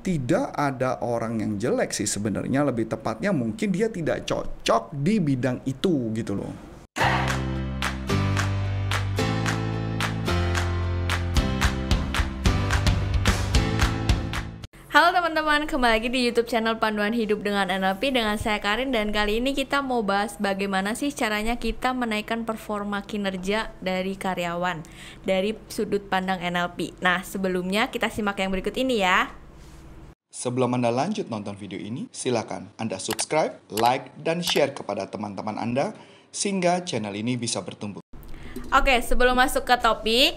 tidak ada orang yang jelek sih sebenarnya lebih tepatnya mungkin dia tidak cocok di bidang itu gitu loh. Halo teman-teman, kembali lagi di YouTube channel Panduan Hidup dengan NLP dengan saya Karin dan kali ini kita mau bahas bagaimana sih caranya kita menaikkan performa kinerja dari karyawan dari sudut pandang NLP. Nah, sebelumnya kita simak yang berikut ini ya. Sebelum Anda lanjut nonton video ini, silakan Anda subscribe, like, dan share kepada teman-teman Anda sehingga channel ini bisa bertumbuh. Oke, sebelum masuk ke topik,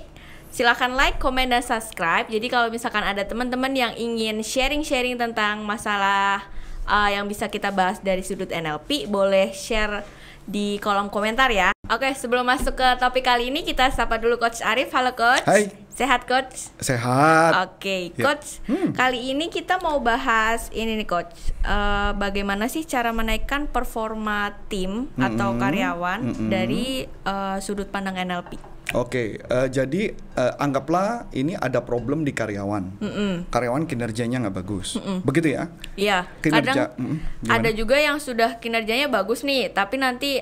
silakan like, komen, dan subscribe. Jadi kalau misalkan ada teman-teman yang ingin sharing-sharing tentang masalah uh, yang bisa kita bahas dari sudut NLP, boleh share di kolom komentar ya. Oke, sebelum masuk ke topik kali ini, kita sapa dulu Coach Arif. Halo Coach. Hai. Sehat coach? Sehat. Oke, okay. Ya. coach. coach. Hmm. Kali ini kita mau bahas ini nih coach. Uh, bagaimana sih cara menaikkan performa tim mm -hmm. atau karyawan mm -hmm. dari uh, sudut pandang NLP? Oke, okay. uh, eh, jadi uh, anggaplah ini ada problem di karyawan. Mm -mm. Karyawan kinerjanya nggak bagus, mm -mm. begitu ya? Iya. Kinerja. Kadang mm, ada juga yang sudah kinerjanya bagus nih, tapi nanti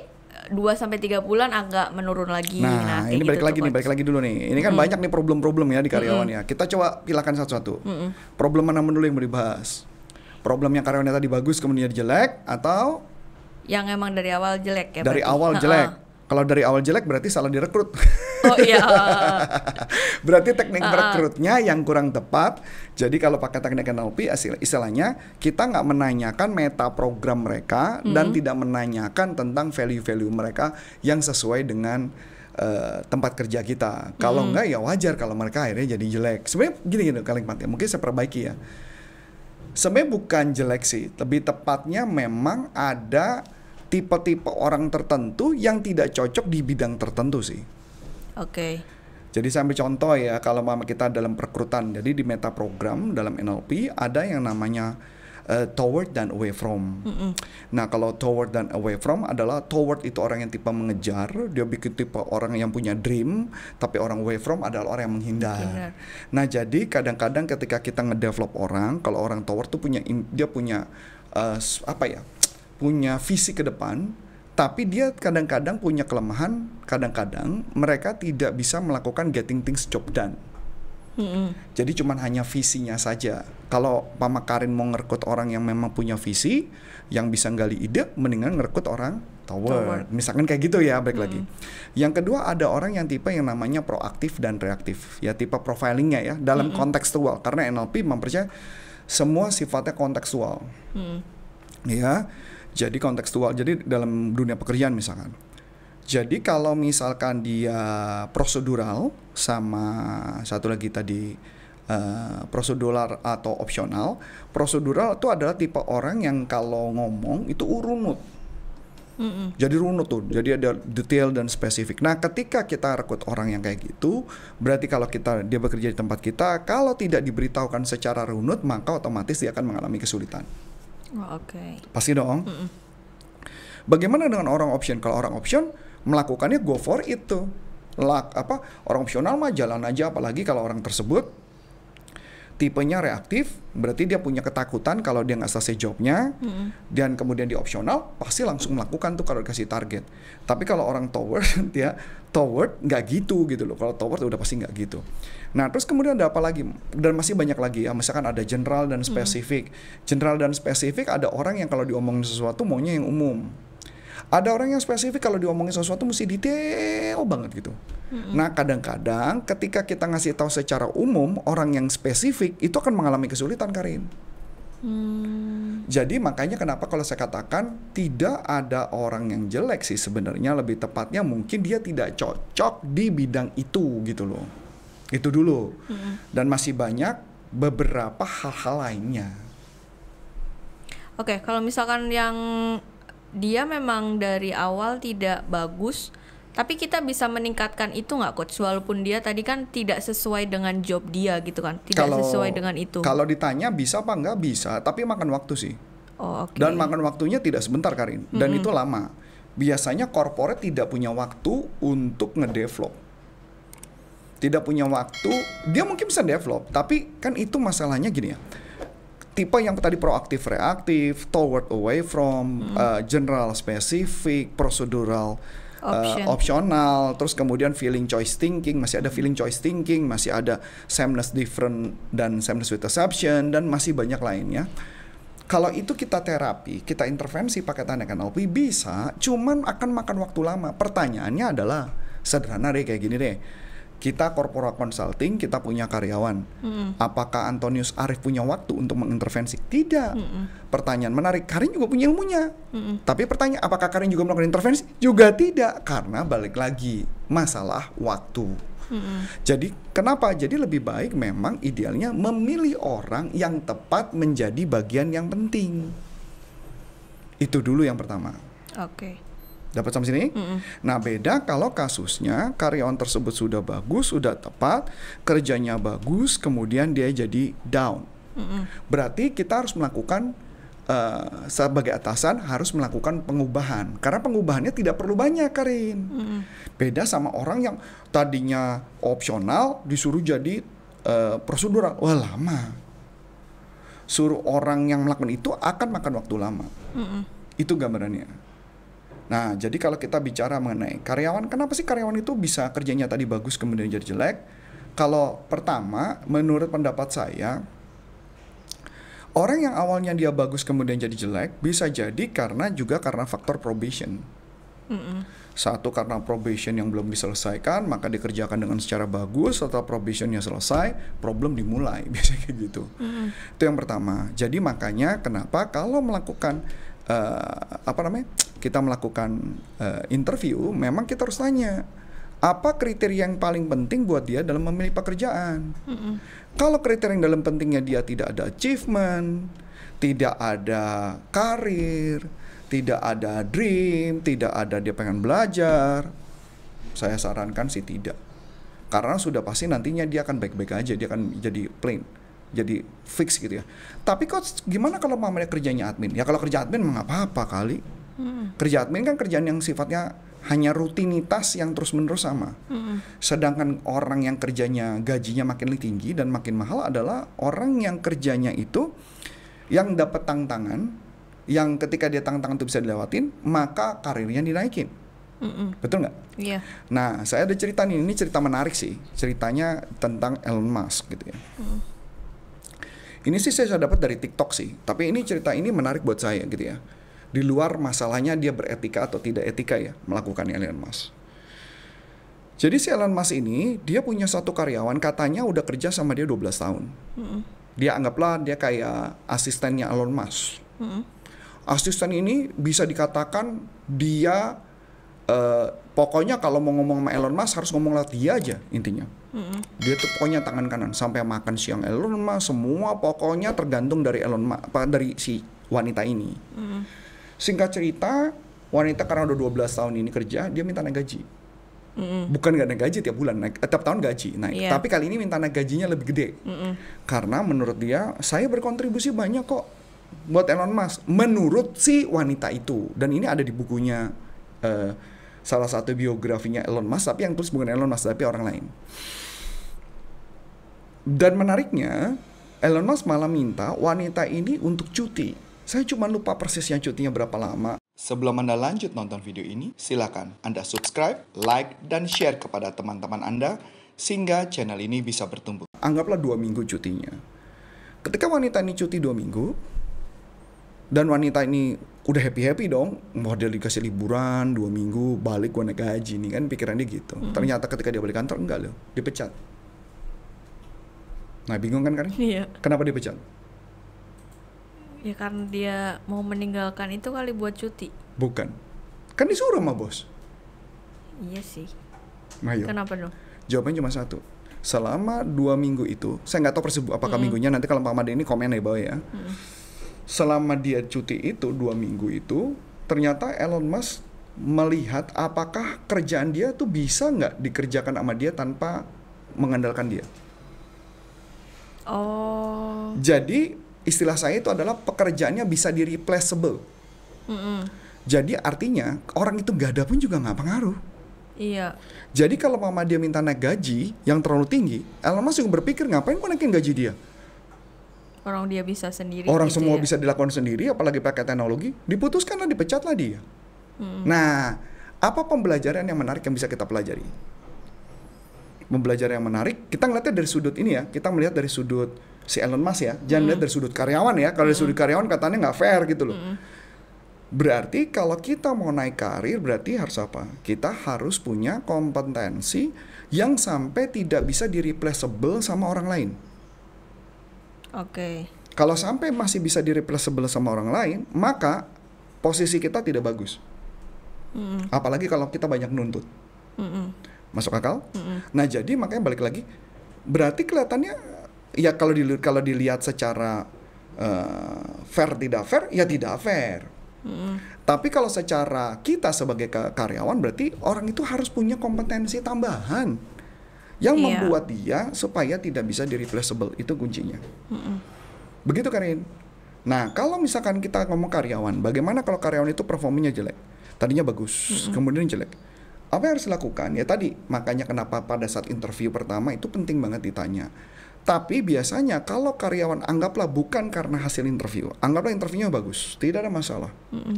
dua sampai tiga bulan agak menurun lagi. Nah, nah ini balik gitu lagi lagi nih, balik lagi dulu nih. Ini kan banyak nih problem-problem ya di karyawan hmm ya. Kita coba pilahkan satu-satu. hmm Problem mana dulu yang mau dibahas? Problem yang karyawannya tadi bagus kemudian jelek atau yang emang dari awal jelek ya? Dari berarti? awal jelek. Kalau dari awal jelek berarti salah direkrut. Oh iya. berarti teknik uh, merekrutnya yang kurang tepat. Jadi kalau pakai teknik NLP istilahnya kita nggak menanyakan meta program mereka mm -hmm. dan tidak menanyakan tentang value-value mereka yang sesuai dengan Uh, tempat kerja kita. Kalau mm. enggak ya wajar kalau mereka akhirnya jadi jelek. Sebenarnya gini gini kalimatnya, mungkin saya perbaiki ya. Sebenarnya bukan jelek sih, lebih tepatnya memang ada tipe-tipe orang tertentu yang tidak cocok di bidang tertentu sih. Oke. Okay. Jadi saya ambil contoh ya kalau mama kita dalam perekrutan. Jadi di meta program dalam NLP ada yang namanya uh, toward dan away from. Mm -mm. Nah, kalau toward dan away from adalah toward itu orang yang tipe mengejar, dia bikin tipe orang yang punya dream, tapi orang away from adalah orang yang menghindar. -hmm. Nah, jadi kadang-kadang ketika kita ngedevelop orang, kalau orang toward tuh punya dia punya uh, apa ya? punya visi ke depan, tapi dia kadang-kadang punya kelemahan, kadang-kadang mereka tidak bisa melakukan getting things job done. Mm-hmm. Jadi cuman hanya visinya saja. Kalau Pak Karin mau ngerekut orang yang memang punya visi, yang bisa gali ide, mendingan ngerekut orang tower. tower. Misalkan kayak gitu ya, balik mm lagi. Yang kedua ada orang yang tipe yang namanya proaktif dan reaktif, ya tipe profilingnya ya dalam mm-hmm. kontekstual. Karena NLP mempercaya semua sifatnya kontekstual. mm Ya jadi kontekstual. Jadi dalam dunia pekerjaan misalkan. Jadi kalau misalkan dia prosedural sama satu lagi tadi uh, prosedural atau opsional, prosedural itu adalah tipe orang yang kalau ngomong itu urunut. Mm-mm. Jadi runut tuh, jadi ada detail dan spesifik. Nah, ketika kita rekrut orang yang kayak gitu, berarti kalau kita dia bekerja di tempat kita, kalau tidak diberitahukan secara runut, maka otomatis dia akan mengalami kesulitan. Oh, Oke. Okay. Pasti dong. Mm -mm. Bagaimana dengan orang option? Kalau orang option melakukannya go for itu Lak, apa orang opsional mah jalan aja apalagi kalau orang tersebut tipenya reaktif berarti dia punya ketakutan kalau dia nggak selesai jobnya mm. dan kemudian di opsional pasti langsung melakukan tuh kalau dikasih target tapi kalau orang tower dia ya, tower nggak gitu gitu loh kalau tower udah pasti nggak gitu nah terus kemudian ada apa lagi dan masih banyak lagi ya misalkan ada general dan spesifik mm. general dan spesifik ada orang yang kalau diomongin sesuatu maunya yang umum ada orang yang spesifik kalau diomongin sesuatu mesti detail banget gitu. Mm-hmm. Nah, kadang-kadang ketika kita ngasih tahu secara umum orang yang spesifik itu akan mengalami kesulitan Karin. Hmm. Jadi makanya kenapa kalau saya katakan tidak ada orang yang jelek sih sebenarnya lebih tepatnya mungkin dia tidak cocok di bidang itu gitu loh. Itu dulu. Hmm. Dan masih banyak beberapa hal-hal lainnya. Oke, okay, kalau misalkan yang dia memang dari awal tidak bagus tapi kita bisa meningkatkan itu nggak coach walaupun dia tadi kan tidak sesuai dengan job dia gitu kan tidak kalau, sesuai dengan itu kalau ditanya bisa apa nggak bisa tapi makan waktu sih oh, okay. dan makan waktunya tidak sebentar Karin dan mm -hmm. itu lama biasanya korporat tidak punya waktu untuk ngedevelop tidak punya waktu dia mungkin bisa develop tapi kan itu masalahnya gini ya tipe yang tadi proaktif reaktif toward away from hmm. uh, general spesifik prosedural Uh, optional terus kemudian feeling choice thinking masih ada hmm. feeling choice thinking masih ada sameness different dan sameness with exception dan masih banyak lainnya kalau itu kita terapi kita intervensi pakai tanda NLP bisa cuman akan makan waktu lama pertanyaannya adalah sederhana deh kayak gini deh kita korporat consulting, kita punya karyawan. mm Apakah Antonius Arif punya waktu untuk mengintervensi? Tidak. Mm-hmm. Pertanyaan menarik. Karin juga punya ilmunya. Mm-hmm. Tapi pertanyaan, apakah Karin juga melakukan intervensi? Juga tidak, karena balik lagi masalah waktu. Mm-hmm. Jadi kenapa? Jadi lebih baik memang idealnya memilih orang yang tepat menjadi bagian yang penting. Itu dulu yang pertama. Oke. Okay. Dapat sampai sini? Mm -hmm. Nah, beda kalau kasusnya karyawan tersebut sudah bagus, sudah tepat, kerjanya bagus, kemudian dia jadi down. Mm -hmm. Berarti kita harus melakukan uh, sebagai atasan harus melakukan pengubahan karena pengubahannya tidak perlu banyak Karin. Mm-hmm. Beda sama orang yang tadinya opsional disuruh jadi uh, prosedural, wah lama. Suruh orang yang melakukan itu akan makan waktu lama. Mm-hmm. Itu gambarannya. Nah, jadi kalau kita bicara mengenai karyawan, kenapa sih karyawan itu bisa kerjanya tadi bagus kemudian jadi jelek? Kalau pertama, menurut pendapat saya, orang yang awalnya dia bagus kemudian jadi jelek bisa jadi karena juga karena faktor probation. Mm-mm. Satu karena probation yang belum diselesaikan, maka dikerjakan dengan secara bagus. Setelah probationnya selesai, problem dimulai biasanya gitu. Mm-hmm. Itu yang pertama. Jadi makanya kenapa kalau melakukan uh, apa namanya kita melakukan uh, interview memang kita harus tanya apa kriteria yang paling penting buat dia dalam memilih pekerjaan mm -mm. kalau kriteria yang dalam pentingnya dia tidak ada achievement tidak ada karir tidak ada dream tidak ada dia pengen belajar saya sarankan sih tidak karena sudah pasti nantinya dia akan baik-baik aja dia akan jadi plain jadi fix gitu ya. Tapi kok gimana kalau mamanya kerjanya admin? Ya kalau kerja admin mengapa apa-apa kali. Hmm. Kerja admin kan kerjaan yang sifatnya hanya rutinitas yang terus-menerus sama. Hmm. Sedangkan orang yang kerjanya gajinya makin tinggi dan makin mahal adalah orang yang kerjanya itu yang dapat tantangan, yang ketika dia tantangan itu bisa dilewatin, maka karirnya dinaikin. Mm-mm. Betul nggak? Iya. Yeah. Nah, saya ada cerita nih, ini cerita menarik sih. Ceritanya tentang Elon Musk gitu ya. Mm. Ini sih saya dapat dari TikTok sih, tapi ini cerita ini menarik buat saya gitu ya. Di luar masalahnya dia beretika atau tidak etika ya melakukan Elon Musk. Jadi si Elon Musk ini dia punya satu karyawan katanya udah kerja sama dia 12 tahun. Dia anggaplah dia kayak asistennya Elon Musk. Mm Asisten ini bisa dikatakan dia uh, pokoknya kalau mau ngomong sama Elon Musk harus ngomong lewat dia aja intinya hmm Dia tuh pokoknya tangan kanan sampai makan siang Elon eh, Musk semua pokoknya tergantung dari Elon Musk apa dari si wanita ini. Mm-hmm. Singkat cerita, wanita karena udah 12 tahun ini kerja, dia minta naik gaji. Mm-hmm. Bukan gak naik gaji tiap bulan, naik eh, tiap tahun gaji naik. Yeah. Tapi kali ini minta naik gajinya lebih gede. Mm-hmm. Karena menurut dia, saya berkontribusi banyak kok buat Elon Musk menurut si wanita itu dan ini ada di bukunya uh, salah satu biografinya Elon Musk, tapi yang terus bukan Elon Musk, tapi orang lain. Dan menariknya, Elon Musk malah minta wanita ini untuk cuti. Saya cuma lupa persis yang cutinya berapa lama. Sebelum Anda lanjut nonton video ini, silakan Anda subscribe, like, dan share kepada teman-teman Anda sehingga channel ini bisa bertumbuh. Anggaplah dua minggu cutinya. Ketika wanita ini cuti dua minggu, dan wanita ini udah happy happy dong model dikasih liburan dua minggu balik gue naik gaji nih kan pikirannya gitu hmm. ternyata ketika dia balik kantor enggak loh dipecat nah bingung kan kan iya. kenapa dipecat ya karena dia mau meninggalkan itu kali buat cuti bukan kan disuruh sama bos iya sih nah, iya. kenapa dong jawabannya cuma satu selama dua minggu itu saya nggak tahu persebu apakah mm -hmm. minggunya nanti kalau Pak Made ini komen ya bawah ya mm -hmm selama dia cuti itu dua minggu itu ternyata Elon Musk melihat apakah kerjaan dia tuh bisa nggak dikerjakan sama dia tanpa mengandalkan dia. Oh. Jadi istilah saya itu adalah pekerjaannya bisa di replaceable. Mm -mm. Jadi artinya orang itu nggak ada pun juga nggak pengaruh. Iya. Jadi kalau mama dia minta naik gaji yang terlalu tinggi, Elon Musk juga berpikir ngapain gue naikin gaji dia? orang dia bisa sendiri orang gitu semua ya? bisa dilakukan sendiri apalagi pakai teknologi diputuskanlah dipecatlah dia hmm. nah apa pembelajaran yang menarik yang bisa kita pelajari pembelajaran yang menarik kita ngeliatnya dari sudut ini ya kita melihat dari sudut si Elon Musk ya jangan hmm. lihat dari sudut karyawan ya kalau dari hmm. sudut karyawan katanya nggak fair gitu loh hmm. berarti kalau kita mau naik karir berarti harus apa kita harus punya kompetensi yang sampai tidak bisa di replaceable sama orang lain Oke. Okay. Kalau sampai masih bisa direplaceable sama orang lain, maka posisi kita tidak bagus. Mm -mm. Apalagi kalau kita banyak nuntut. Mm -mm. Masuk akal? Mm -mm. Nah, jadi makanya balik lagi berarti kelihatannya ya kalau dilihat kalau dilihat secara uh, fair tidak fair, ya tidak fair. Mm. Tapi kalau secara kita sebagai karyawan berarti orang itu harus punya kompetensi tambahan yang yeah. membuat dia supaya tidak bisa di replaceable itu kuncinya. Mm -mm. Begitu Karin. Nah kalau misalkan kita ngomong karyawan, bagaimana kalau karyawan itu performanya jelek? Tadinya bagus, mm -mm. kemudian jelek. Apa yang harus dilakukan? Ya tadi makanya kenapa pada saat interview pertama itu penting banget ditanya. Tapi biasanya kalau karyawan anggaplah bukan karena hasil interview, anggaplah interviewnya bagus, tidak ada masalah. Mm -mm.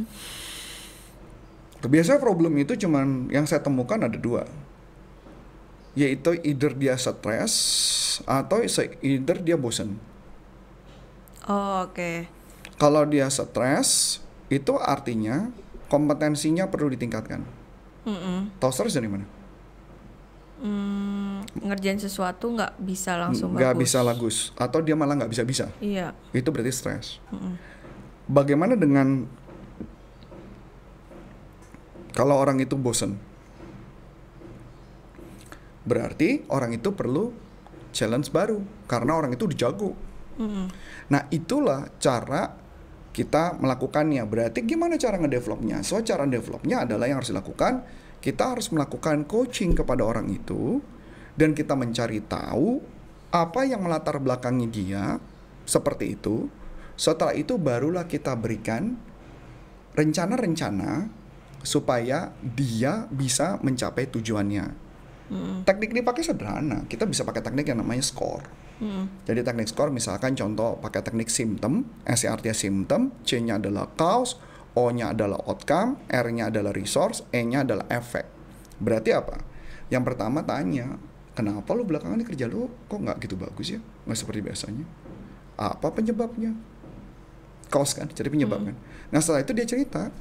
Biasanya problem itu cuman yang saya temukan ada dua yaitu either dia stres atau either dia bosen. Oh, oke. Okay. Kalau dia stres, itu artinya kompetensinya perlu ditingkatkan. Mm -mm. Tahu stres dari mana? Mm, ngerjain sesuatu nggak bisa langsung nggak bisa lagus atau dia malah nggak bisa bisa. Iya. Itu berarti stres. Bagaimana dengan kalau orang itu bosen? berarti orang itu perlu challenge baru karena orang itu dijago. mm Nah itulah cara kita melakukannya. Berarti gimana cara ngedevelopnya? So cara developnya adalah yang harus dilakukan. Kita harus melakukan coaching kepada orang itu dan kita mencari tahu apa yang melatar belakangnya dia seperti itu. Setelah itu barulah kita berikan rencana-rencana supaya dia bisa mencapai tujuannya. Hmm. Teknik dipakai sederhana. Kita bisa pakai teknik yang namanya skor. Hmm. Jadi teknik skor misalkan contoh pakai teknik simptom, S artinya simptom, C-nya adalah cause, O-nya adalah outcome, R-nya adalah resource, E-nya adalah efek. Berarti apa? Yang pertama tanya, kenapa lu belakangan ini kerja lu kok nggak gitu bagus ya? Nggak seperti biasanya. Apa penyebabnya? Cause kan, jadi penyebab hmm. kan. Nah setelah itu dia cerita.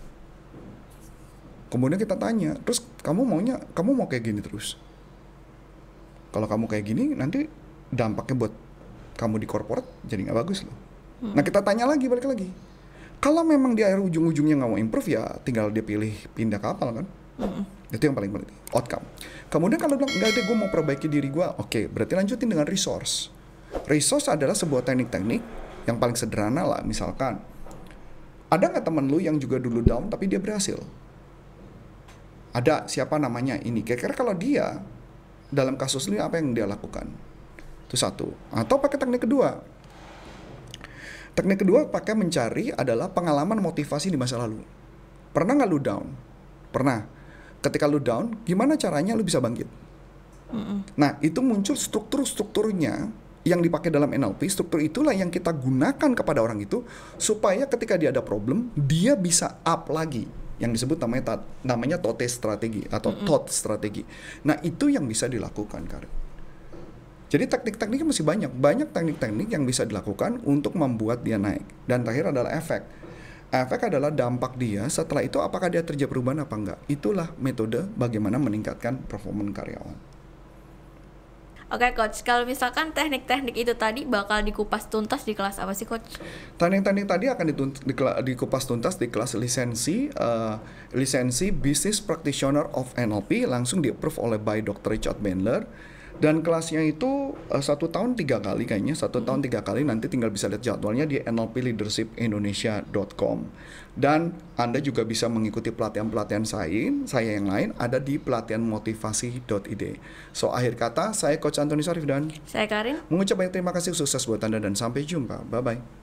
Kemudian kita tanya, terus kamu maunya, kamu mau kayak gini terus? kalau kamu kayak gini nanti dampaknya buat kamu di korporat jadi nggak bagus loh nah, hmm. nah kita tanya lagi balik lagi kalau memang di akhir ujung-ujungnya nggak mau improve ya tinggal dia pilih pindah kapal kan hmm. itu yang paling penting outcome kemudian kalau bilang nggak ada gue mau perbaiki diri gue oke okay, berarti lanjutin dengan resource resource adalah sebuah teknik-teknik yang paling sederhana lah misalkan ada nggak temen lu yang juga dulu down tapi dia berhasil ada siapa namanya ini kira-kira kalau dia dalam kasus ini apa yang dia lakukan. Itu satu. Atau pakai teknik kedua. Teknik kedua pakai mencari adalah pengalaman motivasi di masa lalu. Pernah nggak lu down? Pernah. Ketika lu down, gimana caranya lu bisa bangkit? Nah, itu muncul struktur-strukturnya yang dipakai dalam NLP. Struktur itulah yang kita gunakan kepada orang itu supaya ketika dia ada problem, dia bisa up lagi yang disebut namanya tat namanya tote strategi atau mm -hmm. tot strategi. Nah, itu yang bisa dilakukan, Karin. Jadi teknik-tekniknya masih banyak, banyak teknik-teknik yang bisa dilakukan untuk membuat dia naik. Dan terakhir adalah efek. Efek adalah dampak dia setelah itu apakah dia terjadi perubahan apa enggak. Itulah metode bagaimana meningkatkan performa karyawan. Oke okay, coach, kalau misalkan teknik-teknik itu tadi bakal dikupas tuntas di kelas apa sih coach? Teknik-teknik tadi akan dikupas tuntas di kelas lisensi uh, lisensi Business Practitioner of NLP langsung di approve oleh by Dr. Richard Bandler dan kelasnya itu uh, satu tahun tiga kali kayaknya satu hmm. tahun tiga kali nanti tinggal bisa lihat jadwalnya di nlpleadershipindonesia.com dan anda juga bisa mengikuti pelatihan-pelatihan saya saya yang lain ada di pelatihanmotivasi.id so akhir kata saya Coach Antoni Sarif dan saya Karin mengucapkan terima kasih sukses buat anda dan sampai jumpa bye bye